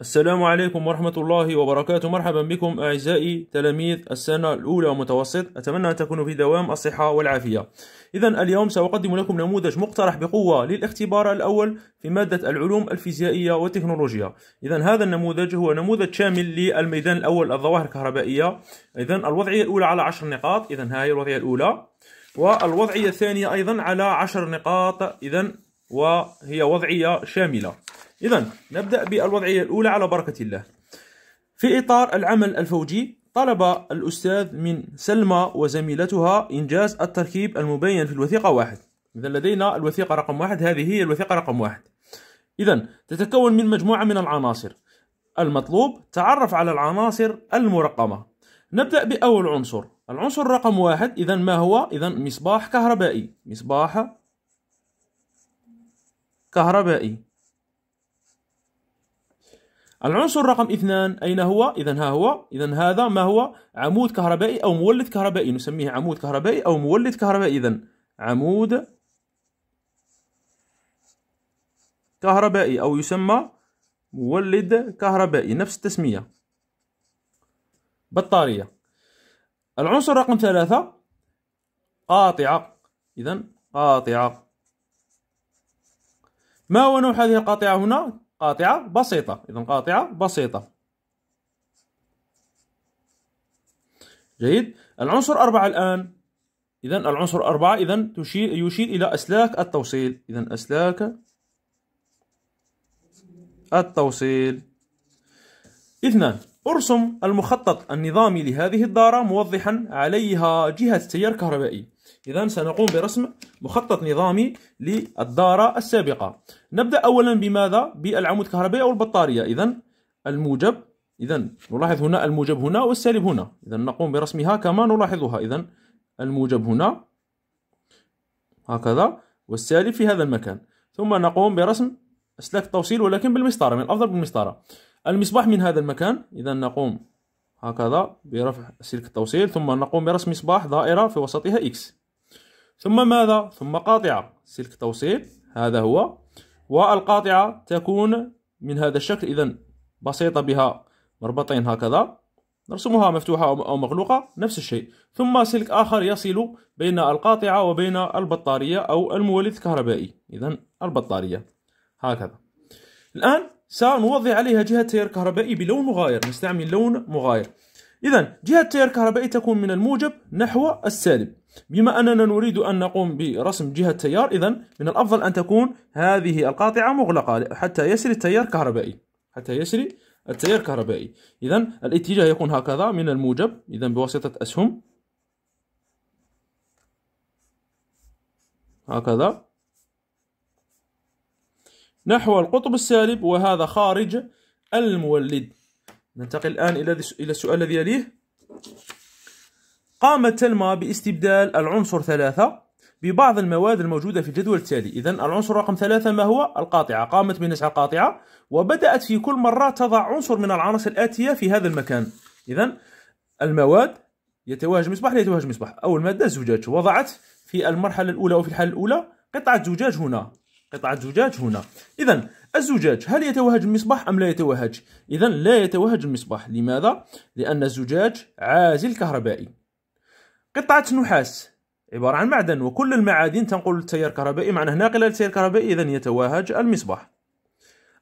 السلام عليكم ورحمة الله وبركاته مرحبا بكم أعزائي تلاميذ السنة الأولى ومتوسط أتمنى أن تكونوا في دوام الصحة والعافية إذا اليوم سأقدم لكم نموذج مقترح بقوة للاختبار الأول في مادة العلوم الفيزيائية والتكنولوجيا إذا هذا النموذج هو نموذج شامل للميدان الأول الظواهر الكهربائية إذا الوضعية الأولى على عشر نقاط إذا هاي الوضعية الأولى والوضعية الثانية أيضا على عشر نقاط إذا وهي وضعية شاملة إذا نبدأ بالوضعية الأولى على بركة الله. في إطار العمل الفوجي طلب الأستاذ من سلمى وزميلتها إنجاز التركيب المبين في الوثيقة واحد. إذا لدينا الوثيقة رقم واحد هذه هي الوثيقة رقم واحد. إذا تتكون من مجموعة من العناصر. المطلوب تعرف على العناصر المرقمة. نبدأ بأول عنصر. العنصر رقم واحد إذا ما هو؟ إذا مصباح كهربائي. مصباح كهربائي. العنصر رقم اثنان أين هو؟ إذا ها هو إذا هذا ما هو؟ عمود كهربائي أو مولد كهربائي نسميه عمود كهربائي أو مولد كهربائي إذا عمود كهربائي أو يسمى مولد كهربائي نفس التسمية بطارية العنصر رقم ثلاثة قاطعة إذا قاطعة ما هو نوع هذه القاطعة هنا؟ قاطعة بسيطة إذا قاطعة بسيطة جيد العنصر أربعة الآن إذا العنصر أربعة إذا تشير يشير إلى أسلاك التوصيل إذا أسلاك التوصيل اثنان ارسم المخطط النظامي لهذه الدارة موضحا عليها جهة تيار كهربائي إذا سنقوم برسم مخطط نظامي للدارة السابقة نبدأ أولا بماذا؟ بالعمود الكهربائي أو البطارية إذا الموجب إذا نلاحظ هنا الموجب هنا والسالب هنا إذا نقوم برسمها كما نلاحظها إذا الموجب هنا هكذا والسالب في هذا المكان ثم نقوم برسم أسلاك التوصيل ولكن بالمسطرة من الأفضل بالمسطرة المصباح من هذا المكان إذا نقوم هكذا برفع سلك التوصيل ثم نقوم برسم مصباح دائرة في وسطها إكس ثم ماذا؟ ثم قاطعة سلك توصيل هذا هو والقاطعة تكون من هذا الشكل إذا بسيطة بها مربطين هكذا نرسمها مفتوحة أو مغلوقة نفس الشيء ثم سلك آخر يصل بين القاطعة وبين البطارية أو المولد الكهربائي إذا البطارية هكذا الآن سنوضع عليها جهة تيار كهربائي بلون مغاير نستعمل لون مغاير إذا جهة التيار الكهربائي تكون من الموجب نحو السالب بما أننا نريد أن نقوم برسم جهة التيار إذا من الأفضل أن تكون هذه القاطعة مغلقة حتى يسري التيار الكهربائي حتى يسري التيار الكهربائي إذا الاتجاه يكون هكذا من الموجب إذا بواسطة أسهم هكذا نحو القطب السالب وهذا خارج المولد ننتقل الآن إلى السؤال الذي يليه قامت تلما باستبدال العنصر ثلاثة ببعض المواد الموجودة في الجدول التالي إذا العنصر رقم ثلاثة ما هو؟ القاطعة قامت بنزع القاطعة وبدأت في كل مرة تضع عنصر من العناصر الآتية في هذا المكان إذا المواد يتواجه مصباح لا يتواجد مصباح أول مادة الزجاج وضعت في المرحلة الأولى وفي الحالة الأولى قطعة زجاج هنا قطعة زجاج هنا إذا الزجاج هل يتوهج المصباح أم لا يتوهج؟ إذا لا يتوهج المصباح لماذا؟ لأن الزجاج عازل كهربائي قطعة نحاس عبارة عن معدن وكل المعادن تنقل التيار الكهربائي معناه ناقلة للتيار الكهربائي إذا يتوهج المصباح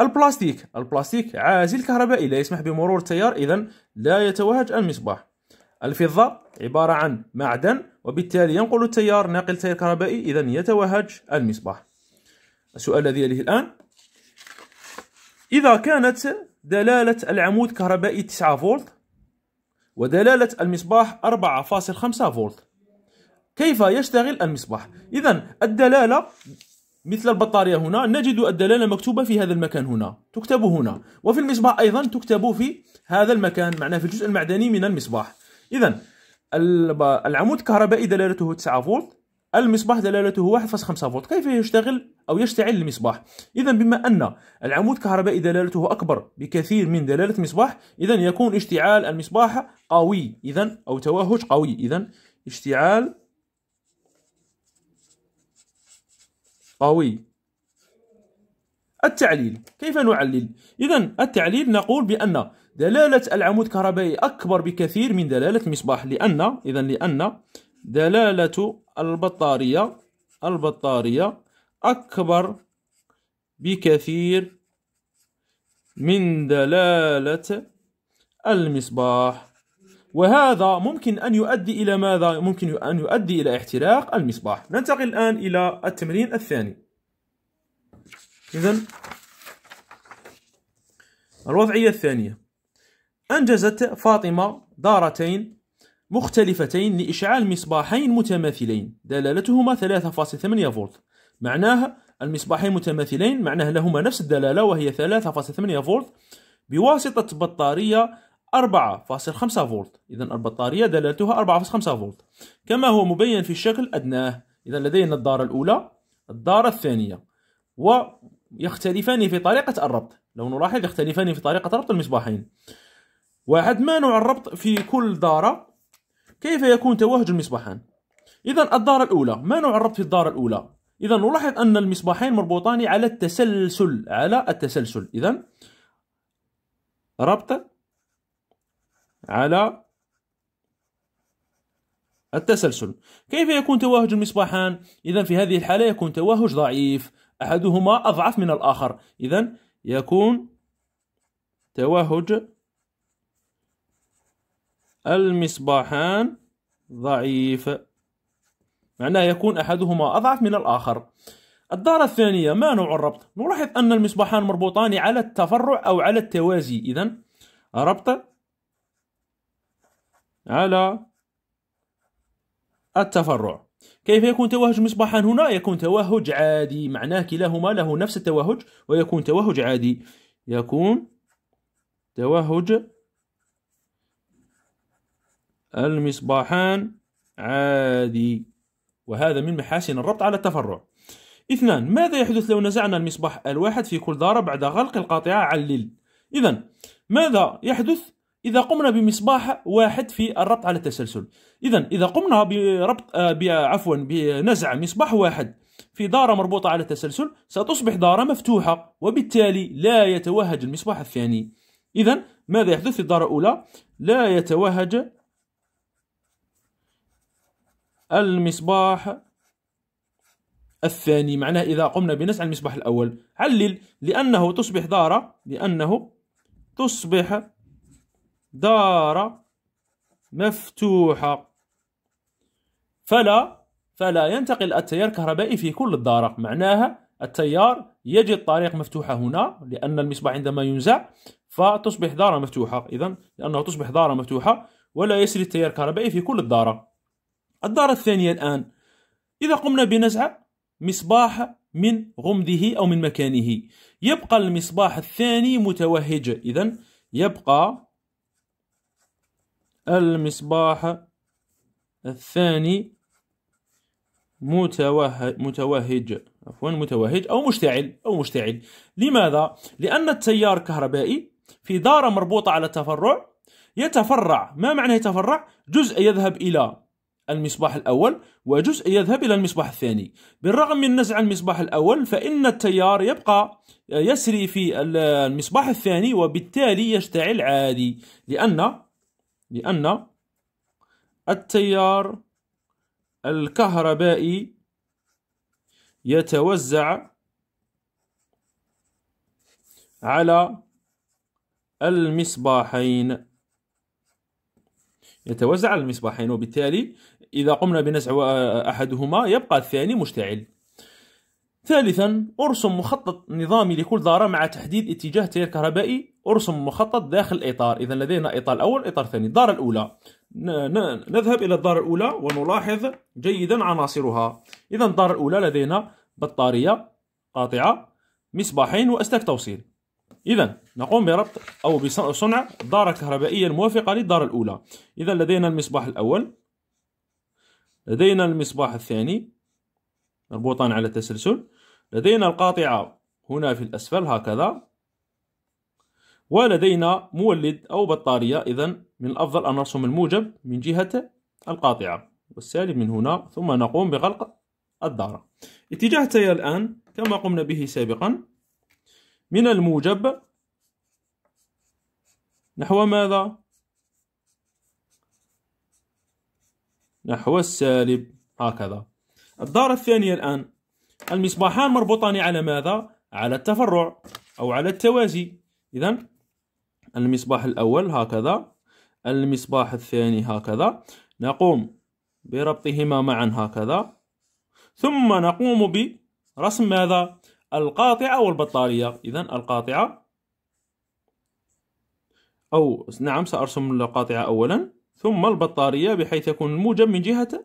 البلاستيك البلاستيك عازل كهربائي لا يسمح بمرور التيار إذا لا يتوهج المصباح الفضة عبارة عن معدن وبالتالي ينقل التيار ناقل التيار الكهربائي إذا يتوهج المصباح السؤال الذي يليه الآن إذا كانت دلالة العمود كهربائي 9 فولت ودلالة المصباح 4.5 فولت كيف يشتغل المصباح؟ إذا الدلالة مثل البطارية هنا نجد الدلالة مكتوبة في هذا المكان هنا تكتب هنا وفي المصباح أيضا تكتب في هذا المكان معناه في الجزء المعدني من المصباح إذا العمود الكهربائي دلالته 9 فولت المصباح دلالته 1.5 فولت كيف يشتغل أو يشتعل المصباح إذا بما أن العمود الكهربائي دلالته أكبر بكثير من دلالة المصباح إذا يكون اشتعال المصباح قوي إذا أو توهج قوي إذا اشتعال قوي التعليل كيف نعلل؟ إذا التعليل نقول بأن دلالة العمود الكهربائي أكبر بكثير من دلالة المصباح لأن إذا لأن دلالة البطارية البطارية أكبر بكثير من دلالة المصباح وهذا ممكن أن يؤدي إلى ماذا؟ ممكن أن يؤدي إلى احتراق المصباح ننتقل الآن إلى التمرين الثاني إذا الوضعية الثانية أنجزت فاطمة دارتين مختلفتين لإشعال مصباحين متماثلين دلالتهما 3.8 فولت معناها المصباحين متماثلين معناه لهما نفس الدلالة وهي 3.8 فولت بواسطة بطارية 4.5 فولت إذا البطارية دلالتها 4.5 فولت كما هو مبين في الشكل أدناه إذا لدينا الدارة الأولى الدارة الثانية ويختلفان في طريقة الربط لو نلاحظ يختلفان في طريقة ربط المصباحين واحد ما نوع الربط في كل دارة كيف يكون توهج المصباحان إذا الدار الأولى ما نوع الربط في الدار الأولى إذا نلاحظ أن المصباحين مربوطان على التسلسل على التسلسل إذا ربط على التسلسل كيف يكون توهج المصباحان؟ إذا في هذه الحالة يكون توهج ضعيف أحدهما أضعف من الآخر إذا يكون توهج المصباحان ضعيف معناه يكون أحدهما أضعف من الآخر الدارة الثانية ما نوع الربط؟ نلاحظ أن المصباحان مربوطان على التفرع أو على التوازي إذا ربط على التفرع كيف يكون توهج المصباحان هنا؟ يكون توهج عادي معناه كلاهما له نفس التوهج ويكون توهج عادي يكون توهج المصباحان عادي وهذا من محاسن الربط على التفرع اثنان ماذا يحدث لو نزعنا المصباح الواحد في كل دارة بعد غلق القاطعة علل إذا ماذا يحدث إذا قمنا بمصباح واحد في الربط على التسلسل إذا إذا قمنا بربط آه، عفوا بنزع مصباح واحد في دارة مربوطة على التسلسل ستصبح دارة مفتوحة وبالتالي لا يتوهج المصباح الثاني إذا ماذا يحدث في الدارة الأولى لا يتوهج المصباح الثاني معناه إذا قمنا بنزع المصباح الأول علل لأنه تصبح دار لأنه تصبح دار مفتوحة فلا فلا ينتقل التيار الكهربائي في كل الدارة معناها التيار يجد طريق مفتوحة هنا لأن المصباح عندما ينزع فتصبح دارة مفتوحة إذا لأنه تصبح دارة مفتوحة ولا يسري التيار الكهربائي في كل الدارة الدارة الثانية الآن إذا قمنا بنزع مصباح من غمده أو من مكانه يبقى المصباح الثاني متوهج إذا يبقى المصباح الثاني متوهج عفوا متوهج أو مشتعل أو مشتعل لماذا؟ لأن التيار الكهربائي في دارة مربوطة على التفرع يتفرع ما معنى يتفرع؟ جزء يذهب إلى المصباح الأول وجزء يذهب إلى المصباح الثاني بالرغم من نزع المصباح الأول فإن التيار يبقى يسري في المصباح الثاني وبالتالي يشتعل عادي لأن لأن التيار الكهربائي يتوزع على المصباحين يتوزع على المصباحين وبالتالي إذا قمنا بنزع أحدهما يبقى الثاني مشتعل ثالثا ارسم مخطط نظامي لكل دارة مع تحديد اتجاه تيار كهربائي ارسم مخطط داخل الإطار إذا لدينا إطار أول إطار ثاني الدارة الأولى نذهب إلى الدارة الأولى ونلاحظ جيدا عناصرها إذا الدارة الأولى لدينا بطارية قاطعة مصباحين وأسلاك توصيل إذا نقوم بربط أو بصنع دارة كهربائية الموافقة للدارة الأولى إذا لدينا المصباح الأول لدينا المصباح الثاني مربوطان على تسلسل لدينا القاطعة هنا في الأسفل هكذا ولدينا مولد أو بطارية إذا من الأفضل أن نرسم الموجب من جهة القاطعة والسالب من هنا ثم نقوم بغلق الدارة اتجاه التيار الآن كما قمنا به سابقا من الموجب نحو ماذا؟ نحو السالب هكذا الدارة الثانية الآن المصباحان مربوطان على ماذا؟ على التفرع أو على التوازي إذا المصباح الأول هكذا المصباح الثاني هكذا نقوم بربطهما معا هكذا ثم نقوم برسم ماذا؟ القاطعة أو البطارية إذا القاطعة أو نعم سأرسم القاطعة أولا ثم البطارية بحيث يكون الموجب من جهة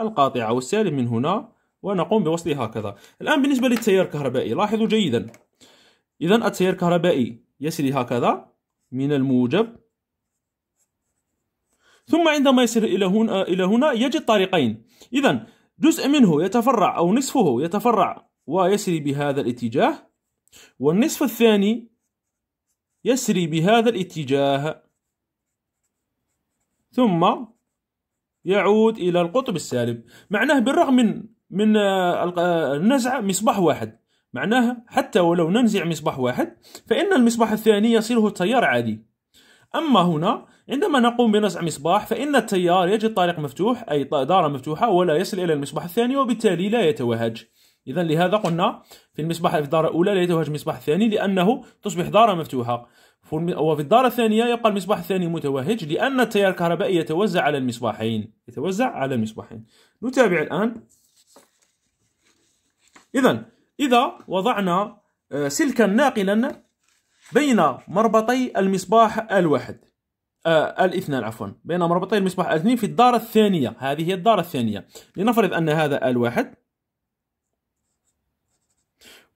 القاطعة والسالب من هنا ونقوم بوصله هكذا الآن بالنسبة للتيار الكهربائي لاحظوا جيدا إذا التيار الكهربائي يسري هكذا من الموجب ثم عندما يصل إلى هنا إلى هنا يجد طريقين إذا جزء منه يتفرع أو نصفه يتفرع ويسري بهذا الاتجاه والنصف الثاني يسري بهذا الاتجاه ثم يعود إلى القطب السالب معناه بالرغم من من آه، آه، النزع مصباح واحد معناها حتى ولو ننزع مصباح واحد فإن المصباح الثاني يصله تيار عادي أما هنا عندما نقوم بنزع مصباح فإن التيار يجد طريق مفتوح أي دارة مفتوحة ولا يصل إلى المصباح الثاني وبالتالي لا يتوهج إذا لهذا قلنا في المصباح في الدار الأولى لا يتوهج المصباح الثاني لأنه تصبح دارة مفتوحة وفي الدار الثانية يبقى المصباح الثاني متوهج لأن التيار الكهربائي يتوزع على المصباحين يتوزع على المصباحين نتابع الآن إذا إذا وضعنا آه، سلكا ناقلا بين مربطي المصباح الواحد آه الاثنان عفوا بين مربطي المصباح الاثنين في الدارة الثانية هذه هي الدارة الثانية لنفرض أن هذا الواحد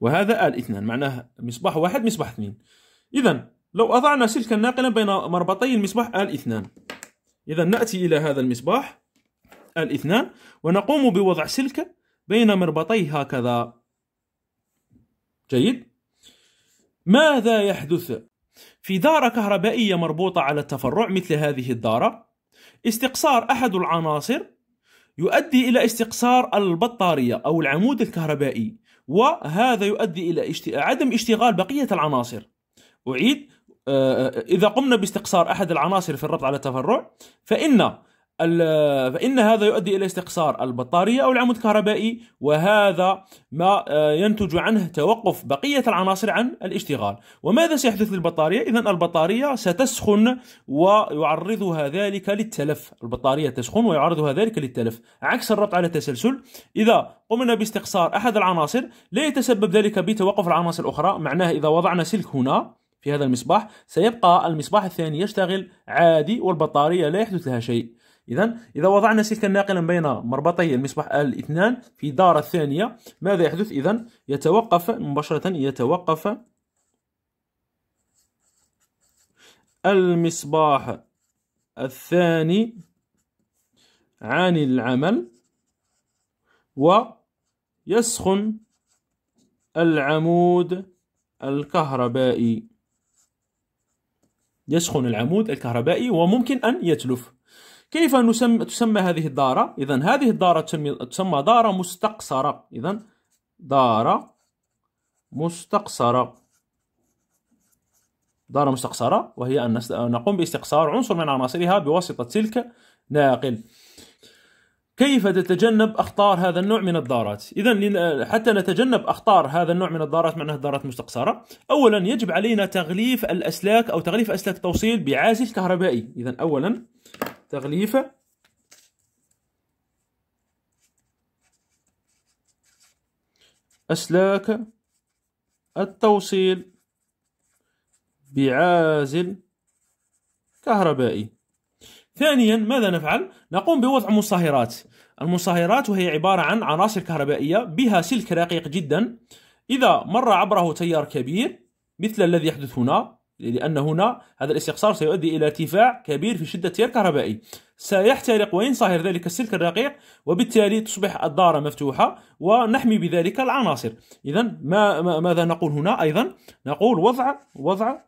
وهذا آل اثنان معناه مصباح واحد مصباح اثنين إذا لو أضعنا سلكا ناقلا بين مربطي المصباح آل اثنان إذا نأتي إلى هذا المصباح آل اثنان ونقوم بوضع سلك بين مربطيه هكذا جيد ماذا يحدث في دارة كهربائية مربوطة على التفرع مثل هذه الدارة استقصار أحد العناصر يؤدي إلى استقصار البطارية أو العمود الكهربائي وهذا يؤدي إلى عدم اشتغال بقية العناصر أعيد آه، آه، إذا قمنا باستقصار أحد العناصر في الربط على التفرع فإن فإن هذا يؤدي إلى استقصار البطارية أو العمود الكهربائي وهذا ما آه، ينتج عنه توقف بقية العناصر عن الاشتغال وماذا سيحدث للبطارية؟ إذا البطارية ستسخن ويعرضها ذلك للتلف البطارية تسخن ويعرضها ذلك للتلف عكس الربط على التسلسل إذا قمنا باستقصار أحد العناصر لا يتسبب ذلك بتوقف العناصر الأخرى معناه إذا وضعنا سلك هنا في هذا المصباح سيبقى المصباح الثاني يشتغل عادي والبطارية لا يحدث لها شيء إذا إذا وضعنا سلكا ناقلا بين مربطي المصباح الاثنان في دار الثانية ماذا يحدث إذا يتوقف مباشرة يتوقف المصباح الثاني عن العمل ويسخن العمود الكهربائي يسخن العمود الكهربائي وممكن أن يتلف كيف نسمى تسمى هذه الدارة إذا هذه الدارة تسمى دارة مستقصرة إذا دارة مستقصرة دارة مستقصرة وهي أن نقوم باستقصار عنصر من عناصرها بواسطة سلك ناقل كيف تتجنب أخطار هذا النوع من الدارات؟ إذا حتى نتجنب أخطار هذا النوع من الدارات معناها الدارات مستقصرة، أولا يجب علينا تغليف الأسلاك أو تغليف أسلاك التوصيل بعازل كهربائي، إذا أولا تغليفة أسلاك التوصيل بعازل كهربائي ثانيا ماذا نفعل؟ نقوم بوضع مصهرات المصهرات وهي عبارة عن عناصر كهربائية بها سلك رقيق جدا إذا مر عبره تيار كبير مثل الذي يحدث هنا لأن هنا هذا الاستقصار سيؤدي إلى ارتفاع كبير في شدة التيار الكهربائي سيحترق وينصهر ذلك السلك الرقيق وبالتالي تصبح الدارة مفتوحة ونحمي بذلك العناصر إذا ما ماذا نقول هنا أيضا نقول وضع وضع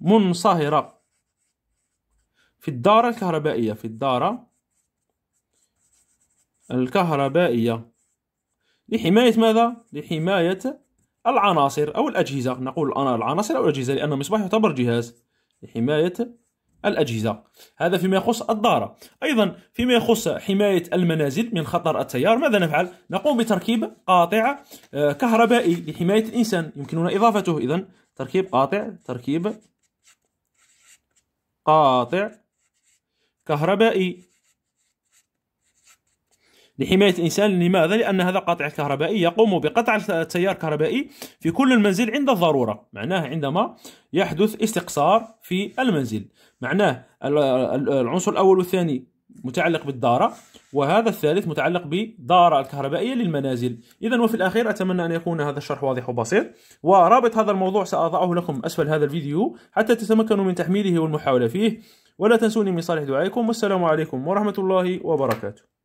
منصهرة في الدارة الكهربائية في الدارة الكهربائية لحماية ماذا؟ لحماية العناصر أو الأجهزة نقول أنا العناصر أو الأجهزة لأن المصباح يعتبر جهاز لحماية الأجهزة هذا فيما يخص الدارة أيضا فيما يخص حماية المنازل من خطر التيار ماذا نفعل؟ نقوم بتركيب قاطع آه، كهربائي لحماية الإنسان يمكننا إضافته إذا تركيب قاطع تركيب قاطع كهربائي لحماية الإنسان لماذا؟ لأن هذا قطع كهربائي يقوم بقطع التيار الكهربائي في كل المنزل عند الضرورة معناه عندما يحدث استقصار في المنزل معناه العنصر الأول والثاني متعلق بالدارة وهذا الثالث متعلق بدارة الكهربائية للمنازل إذا وفي الأخير أتمنى أن يكون هذا الشرح واضح وبسيط ورابط هذا الموضوع سأضعه لكم أسفل هذا الفيديو حتى تتمكنوا من تحميله والمحاولة فيه ولا تنسوني من صالح دعائكم والسلام عليكم ورحمة الله وبركاته